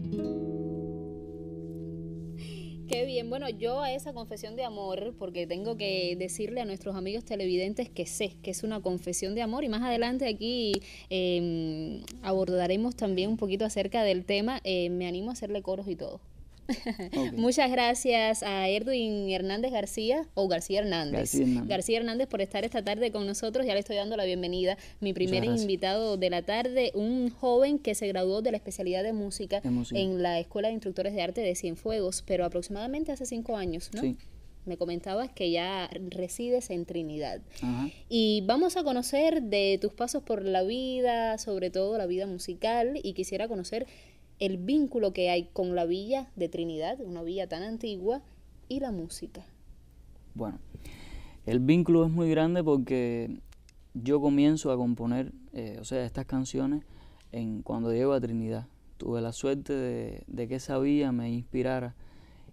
Qué bien, bueno, yo a esa confesión de amor, porque tengo que decirle a nuestros amigos televidentes que sé que es una confesión de amor y más adelante aquí em, abordaremos también un poquito acerca del tema, eh, me animo a hacerle coros y todo. Muchas gracias a Erwin Hernández García o García Hernández. García Hernández. por estar esta tarde con nosotros. Ya le estoy dando la bienvenida. Mi primer invitado de la tarde, un joven que se graduó de la especialidad de música, en la Escuela de Instructores de Arte de Cienfuegos, pero aproximadamente hace cinco años, ¿no? me comentabas que ya resides en Trinidad. Ajá. Y vamos a conocer de tus pasos por la vida, sobre todo la vida musical, y quisiera conocer el vínculo que hay con la villa de Trinidad, una villa tan antigua, y la música. Bueno, el vínculo es muy grande porque yo comienzo a componer, eh, o sea, estas canciones en, cuando llego a Trinidad. Tuve la suerte de, que esa villa me inspirara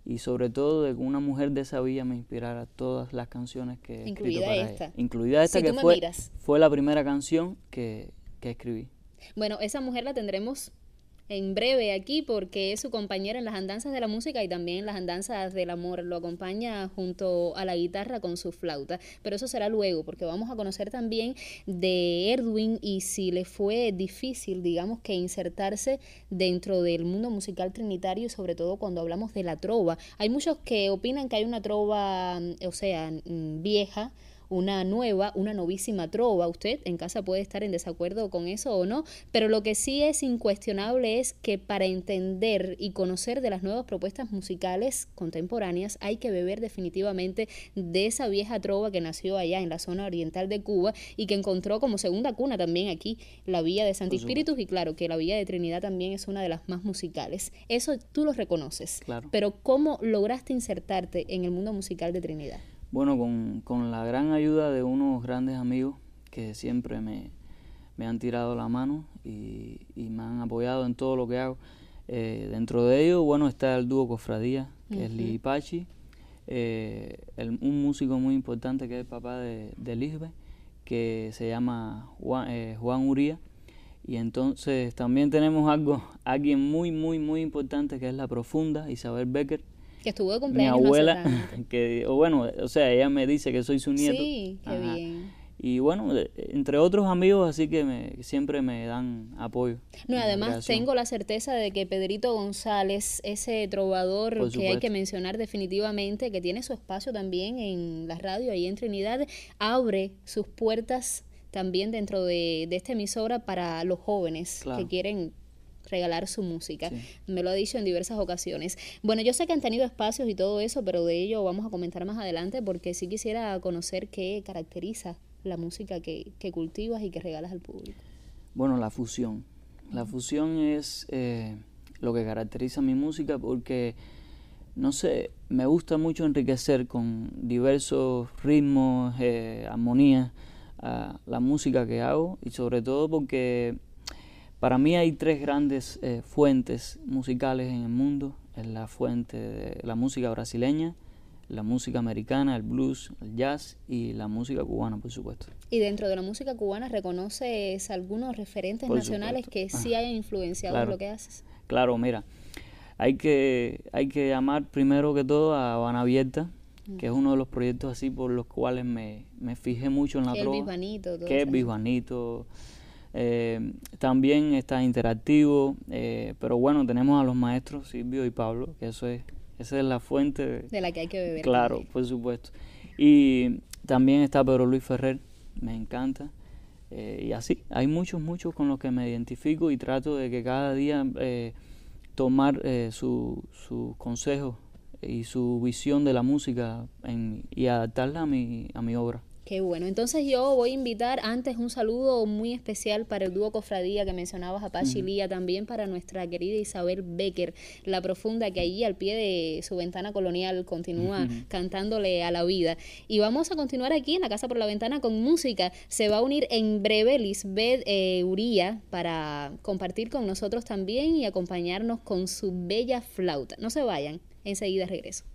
y sobre todo de que una mujer de esa villa me inspirara todas las canciones que he incluida para esta. Incluida esta que fue, fue la primera canción que, que escribí. Bueno, esa mujer la tendremos en breve aquí porque es su compañera en las andanzas de la música y también en las andanzas del amor. Lo acompaña junto a la guitarra con su flauta. Pero eso será luego porque vamos a conocer también de Erwin y si le fue difícil, digamos, que insertarse dentro del mundo musical trinitario, sobre todo cuando hablamos de la trova. Hay muchos que opinan que hay una trova, mm, o sea, mm, vieja una nueva, una novísima trova. Usted en casa puede estar en desacuerdo con eso o no, pero lo que sí es incuestionable es que para entender y conocer de las nuevas propuestas musicales contemporáneas hay que beber definitivamente de esa vieja trova que nació allá en la zona oriental de Cuba y que encontró como segunda cuna también aquí la Villa de Santi y claro que la Villa de Trinidad también es una de las más musicales. Eso tú lo reconoces. Pero ¿cómo lograste insertarte en el mundo musical de Trinidad? Bueno, con, la gran ayuda de unos grandes amigos que siempre me, han tirado la mano y, me han apoyado en todo lo que hago. Eh, dentro de ellos, bueno, está el dúo Cofradía, que es Lipachi, eh, un músico muy importante que es el papá de, de que se llama eh, Juan, Uría. Y entonces también tenemos algo, alguien muy, muy, muy importante que es la profunda, Isabel Becker, que estuvo de cumpleaños. Mi abuela, que, bueno, o sea, ella me dice que soy su nieto. Sí, qué bien. Y bueno, eh, entre otros amigos, así que siempre me dan apoyo. No, además tengo la certeza de que Pedrito González, ese trovador que hay que mencionar definitivamente, que tiene su espacio también en la radio ahí en Trinidad, abre sus puertas también dentro de, esta emisora para los jóvenes que quieren regalar su música. Me lo ha dicho en diversas ocasiones. Bueno, yo sé que han tenido espacios y todo eso, pero de ello vamos a comentar más adelante porque sí quisiera conocer qué caracteriza la música que, cultivas y que regalas al público. Bueno, la fusión. La fusión es eh, lo que caracteriza mi música porque, no sé, me gusta mucho enriquecer con diversos ritmos, eh, armonías, ah, la música que hago y sobre todo porque para mí hay tres grandes eh, fuentes musicales en el mundo. Es la fuente de la música brasileña, la música americana, el blues, el jazz y la música cubana, por supuesto. Y dentro de la música cubana reconoces algunos referentes nacionales que sí hayan influenciado lo que haces. Claro, mira, hay que, hay que llamar primero que todo a Habana Abierta, mm. que es uno de los proyectos así por los cuales me, fijé mucho en la que trova. Que es Bisbanito. Eh, también está interactivo, eh, pero bueno, tenemos a los maestros Silvio y Pablo, que eso es, esa es la fuente de, la que hay que beber. Claro, por supuesto. Y también está Pedro Luis Ferrer, me encanta. Eh, y así, hay muchos, muchos con los que me identifico y trato de que cada día tomar sus su consejo y su visión de la música en, y adaptarla a mi, a mi obra. Qué bueno. Entonces yo voy a invitar antes un saludo muy especial para el dúo Cofradía que mencionabas, a y Lía, también para nuestra querida Isabel Becker, la profunda que allí al pie de su ventana colonial continúa cantándole a la vida. Y vamos a continuar aquí en la Casa por la Ventana con música. Se va a unir en breve Lisbeth eh, Uría para compartir con nosotros también y acompañarnos con su bella flauta. No se vayan, enseguida regreso.